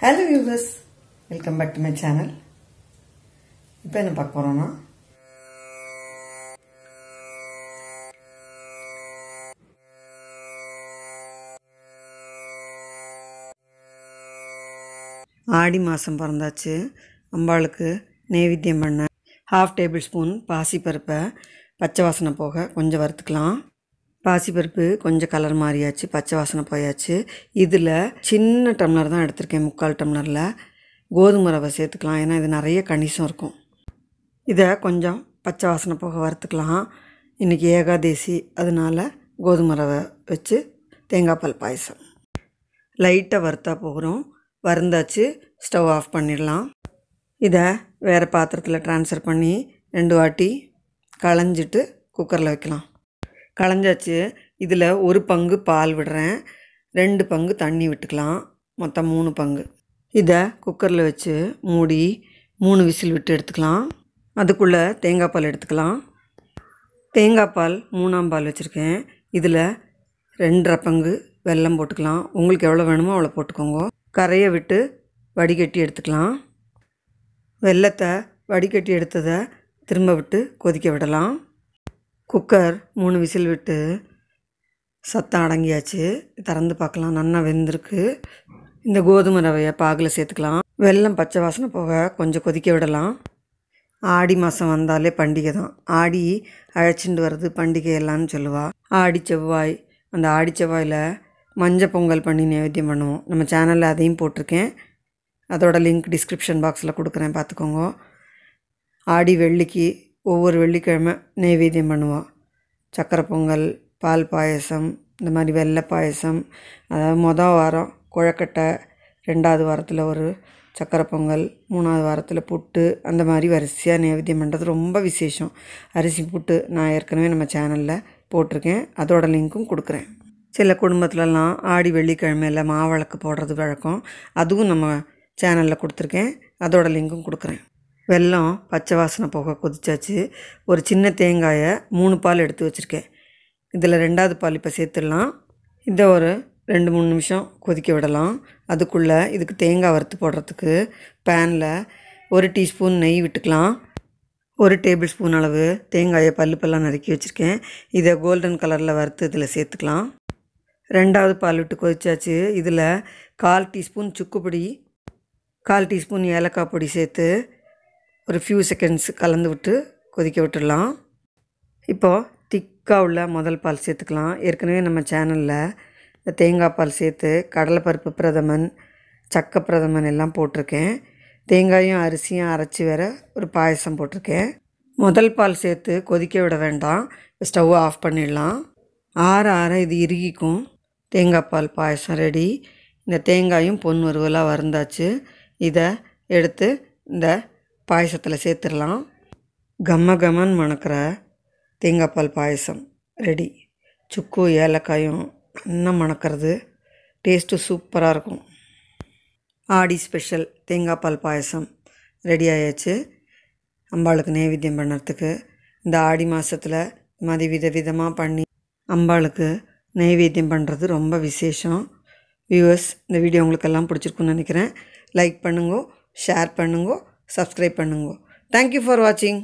hello users welcome back to my channel இப்போ என்ன பார்க்க போகிறோன்னா ஆடி மாதம் பிறந்தாச்சு அம்பாளுக்கு நைவேத்தியம் பண்ண ஹாஃப் டேபிள் ஸ்பூன் பாசிப்பருப்பை பச்சை வாசனை போக கொஞ்சம் வறுத்துக்கலாம் பாசிப்பருப்பு கொஞ்சம் கலர் மாறியாச்சு பச்சை வாசனை போயாச்சு இதில் சின்ன டம்ளர் தான் எடுத்திருக்கேன் முக்கால் டம்ளரில் கோதுமை ரவை சேர்த்துக்கலாம் ஏன்னா இது நிறைய கணிசம் இருக்கும் இதை கொஞ்சம் பச்சை வாசனை போக வறுத்துக்கலாம் இன்றைக்கி ஏகாதேசி அதனால் கோதுமை ரவை வச்சு தேங்காய் பால் பாயசம் லைட்டாக வறுத்தா போகிறோம் வறுந்தாச்சு ஸ்டவ் ஆஃப் பண்ணிடலாம் இதை வேறு பாத்திரத்தில் ட்ரான்ஸ்ஃபர் பண்ணி ரெண்டு வாட்டி களைஞ்சிட்டு குக்கரில் வைக்கலாம் களைஞ்சாச்சு இதில் ஒரு பங்கு பால் விடுறேன் ரெண்டு பங்கு தண்ணி விட்டுக்கலாம் மொத்தம் மூணு பங்கு இதை குக்கரில் வச்சு மூடி மூணு விசில் விட்டு எடுத்துக்கலாம் அதுக்குள்ளே தேங்காய் பால் எடுத்துக்கலாம் தேங்காய் பால் மூணாம் பால் வச்சுருக்கேன் இதில் ரெண்டரை பங்கு வெல்லம் போட்டுக்கலாம் உங்களுக்கு எவ்வளோ வேணுமோ அவ்வளோ போட்டுக்கோங்க கரையை விட்டு வடிகட்டி எடுத்துக்கலாம் வெள்ளத்தை வடிகட்டி எடுத்ததை திரும்ப விட்டு கொதிக்க விடலாம் குக்கர் மூணு விசில் விட்டு சத்தம் அடங்கியாச்சு திறந்து பார்க்கலாம் நல்லா வெந்திருக்கு இந்த கோதுமை ரவையை பாகில் சேர்த்துக்கலாம் வெள்ளம் பச்சை வாசனை போக கொஞ்சம் கொதிக்க விடலாம் ஆடி மாதம் வந்தாலே பண்டிகை தான் ஆடி அழைச்சிட்டு வர்றது பண்டிகை எல்லாம்னு சொல்லுவாள் ஆடி செவ்வாய் அந்த ஆடி செவ்வாயில் மஞ்சள் பொங்கல் பண்ணி நைவேத்தியம் பண்ணுவோம் நம்ம சேனலில் அதையும் போட்டிருக்கேன் அதோட லிங்க் டிஸ்கிரிப்ஷன் பாக்ஸில் கொடுக்குறேன் பார்த்துக்கோங்க ஆடி வெள்ளிக்கு ஒவ்வொரு வெள்ளிக்கிழமை நைவேத்தியம் பண்ணுவோம் சக்கரை பொங்கல் பால் பாயசம் இந்த மாதிரி வெள்ளை பாயசம் அதாவது மொதல் வாரம் குழக்கட்டை ரெண்டாவது வாரத்தில் ஒரு சக்கரை பொங்கல் மூணாவது வாரத்தில் புட்டு அந்த மாதிரி வரிசையாக நைவேத்தியம் பண்ணுறது ரொம்ப விசேஷம் அரிசி புட்டு நான் ஏற்கனவே நம்ம சேனலில் போட்டிருக்கேன் அதோடய லிங்க்கும் கொடுக்குறேன் சில குடும்பத்துலலாம் ஆடி வெள்ளிக்கிழமையில் மாவிளக்கு போடுறது வழக்கம் அதுவும் நம்ம சேனலில் கொடுத்துருக்கேன் அதோடய லிங்க்கும் கொடுக்குறேன் வெல்லம் பச்சை வாசனை போக கொதிச்சாச்சு ஒரு சின்ன தேங்காயை மூணு பால் எடுத்து வச்சுருக்கேன் இதில் ரெண்டாவது பால் இப்போ சேர்த்துடலாம் இதை ஒரு ரெண்டு மூணு நிமிஷம் கொதிக்க விடலாம் அதுக்குள்ளே இதுக்கு தேங்காய் வறுத்து போடுறதுக்கு பேனில் ஒரு டீஸ்பூன் நெய் விட்டுக்கலாம் ஒரு டேபிள் ஸ்பூன் அளவு தேங்காயை பல்லுப்பெல்லாம் பல்லாம் நறுக்கி வச்சுருக்கேன் இதை கோல்டன் கலரில் வறுத்து இதில் சேர்த்துக்கலாம் ரெண்டாவது பால் விட்டு கொதிச்சாச்சு இதில் கால் டீஸ்பூன் சுக்குப்பொடி கால் டீஸ்பூன் ஏலக்காய் பொடி சேர்த்து ஒரு ஃபியூ செகண்ட்ஸ் கலந்து விட்டு கொதிக்க விட்டுடலாம் இப்போது திக்காக உள்ள முதல் பால் சேர்த்துக்கலாம் ஏற்கனவே நம்ம சேனலில் இந்த தேங்காய் பால் சேர்த்து கடலைப்பருப்பு பிரதமன் சக்க பிரதமன் எல்லாம் போட்டிருக்கேன் தேங்காயும் அரிசியும் அரைச்சி வேற ஒரு பாயசம் போட்டிருக்கேன் முதல் பால் சேர்த்து கொதிக்க விட வேண்டாம் ஸ்டவ் ஆஃப் பண்ணிடலாம் ஆற ஆற இது இறுகிக்கும் தேங்காய் பால் பாயசம் ரெடி இந்த தேங்காயும் பொன் வருவலாக வறந்தாச்சு இதை எடுத்து இந்த பாயசத்தில் சேர்த்துடலாம் கம்ம கம்மன் மணக்கிற தேங்காய்பால் பாயசம் ரெடி சுக்கு ஏலக்காயும் நல்லா மணக்கிறது டேஸ்ட்டு சூப்பராக இருக்கும் ஆடி ஸ்பெஷல் தேங்காய்பால் பாயசம் ரெடி ஆயாச்சு அம்பாளுக்கு நைவேத்தியம் பண்ணுறதுக்கு இந்த ஆடி மாதத்தில் மாதிரி வித விதமாக பண்ணி அம்பாளுக்கு நைவேத்தியம் பண்ணுறது ரொம்ப விசேஷம் வியூவர்ஸ் இந்த வீடியோ உங்களுக்கெல்லாம் பிடிச்சிருக்குன்னு நினைக்கிறேன் லைக் பண்ணுங்கோ ஷேர் பண்ணுங்கோ சப்ஸ்கிரைப் பண்ணுங்க தேங்க்யூ ஃபார் வாட்சிங்